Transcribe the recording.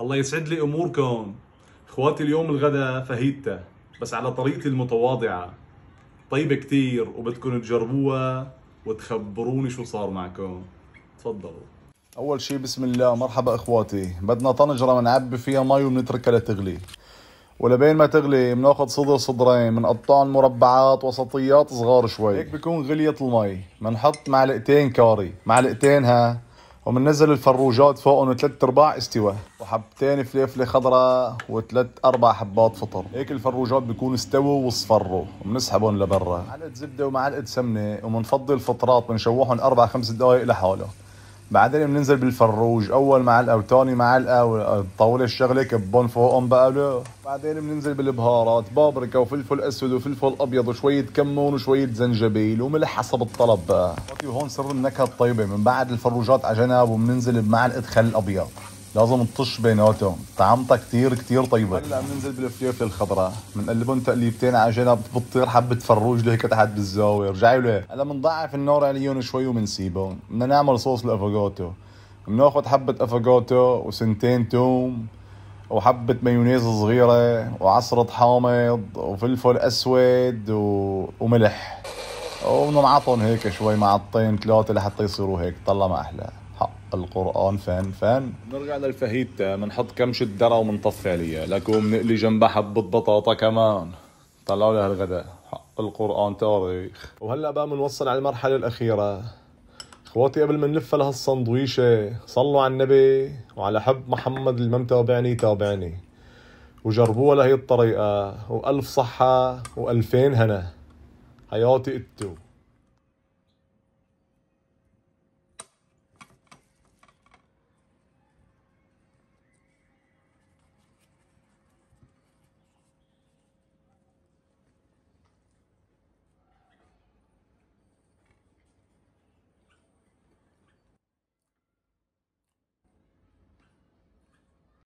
الله يسعد لي اموركم اخواتي اليوم الغداء فهيتة بس على طريقتي المتواضعة طيبة كتير وبدكم تجربوها وتخبروني شو صار معكم تفضلوا اول شي بسم الله مرحبا اخواتي بدنا طنجرة منعبي فيها مي وبنتركها لتغلي ولبين ما تغلي بناخذ صدر صدرين بنقطعهم مربعات وسطيات صغار شوي هيك بكون غليت المي بنحط معلقتين كاري معلقتين ها ومنزل الفروجات فوقهم ثلاث ارباع استوى وحبتين فليفله خضراء وثلاث اربع حبات فطر هيك الفروجات بيكونوا استووا واصفروا وبنسحبهم لبرا معلقه زبده ومعلقه سمنه وبنفضي الفطرات بنشوحهم اربع خمس دقائق لحاله بعدين بننزل بالفروج اول معلقه وثاني معلقه وطول آه، الشغله كبون فوقهم بقى له بعدين بننزل بالبهارات بابريكا وفلفل اسود وفلفل ابيض وشويه كمون وشويه زنجبيل وملح حسب الطلب بقى وهون سر النكهه الطيبه من بعد الفروجات على جنب وبننزل بمعلقه خل ابيض لازم تطش بيناتهم طعمتها كتير كتير طيبه هلا بننزل بالفليفله الخضراء بنقلبهم تقليبتين على جنب بتطير حبه فروج لهيك تحت بالزاويه رجعي له هلا بنضعف النار عليهم شوي وبنسيبهم بدنا نعمل صوص الافوكاتو بناخذ حبه افوكاتو وسنتين توم وحبة مايونيز صغيرة وعصرة حامض وفلفل أسود و... وملح وبننعطهم هيك شوي مع الطين ثلاثة لحتى يصيروا هيك طلع ما أحلى القرآن فان فان نرجع للفهيتة بنحط كمش شد ومنطفي وبنطفي عليها لكم بنقلي جنبها حبة بطاطا كمان طلعوا لها الغداء القرآن تاريخ وهلا بقى بنوصل على المرحلة الأخيرة اخواتي قبل ما نلف لهالسندويشة صلوا على النبي وعلى حب محمد اللي ما متابعني تابعني وجربوها لهي الطريقة وألف صحة وألفين هنا حياتي اتو